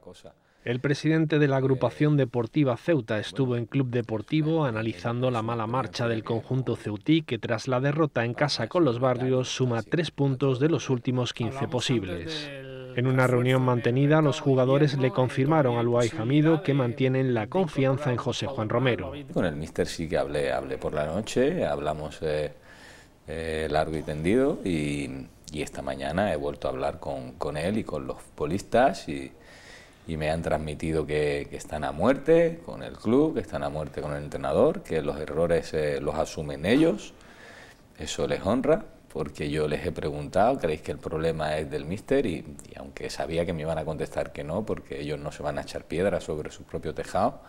cosa. El presidente de la eh, agrupación deportiva Ceuta estuvo en Club Deportivo eh, analizando la mala marcha del conjunto ceutí que tras la derrota en casa con los barrios suma tres puntos de los últimos 15 posibles. En una reunión mantenida, los jugadores le confirmaron al Luay Hamido que mantienen la confianza en José Juan Romero. Con el míster sí que hablé, hablé por la noche, hablamos eh, largo y tendido y, esta mañana he vuelto a hablar con, él y con los futbolistas y, y me han transmitido que, están a muerte con el club, que están a muerte con el entrenador, que los errores eh, los asumen ellos, eso les honra porque yo les he preguntado, ¿creéis que el problema es del míster? Y, aunque sabía que me iban a contestar que no, porque ellos no se van a echar piedras sobre su propio tejado,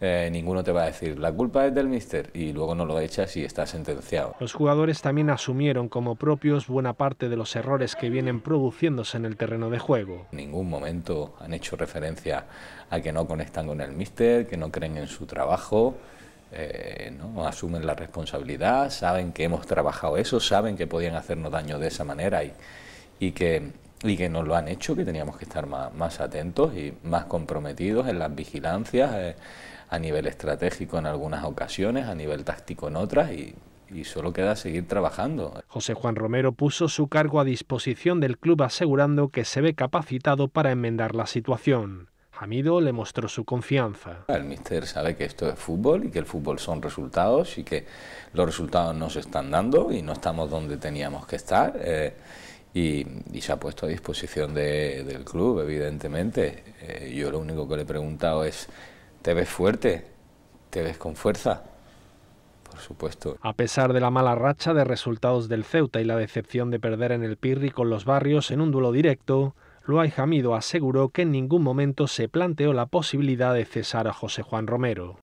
eh, ninguno te va a decir, la culpa es del míster, y luego no lo echas y está sentenciado. Los jugadores también asumieron como propios buena parte de los errores que vienen produciéndose en el terreno de juego. En ningún momento han hecho referencia a que no conectan con el míster, que no creen en su trabajo, eh, ¿no? asumen la responsabilidad, saben que hemos trabajado eso, saben que podían hacernos daño de esa manera y, y que, y nos lo han hecho, que teníamos que estar más, atentos y más comprometidos en las vigilancias, eh, a nivel estratégico en algunas ocasiones, a nivel táctico en otras y y solo queda seguir trabajando. José Juan Romero puso su cargo a disposición del club asegurando que se ve capacitado para enmendar la situación amido le mostró su confianza. El míster sabe que esto es fútbol y que el fútbol son resultados y que los resultados no se están dando y no estamos donde teníamos que estar. Eh, y, se ha puesto a disposición del club, evidentemente. Eh, yo lo único que le he preguntado es, ¿te ves fuerte? ¿Te ves con fuerza? Por supuesto. A pesar de la mala racha de resultados del Ceuta y la decepción de perder en el Pirri con los barrios en un duelo directo, Luay Jamido aseguró que en ningún momento se planteó la posibilidad de cesar a José Juan Romero.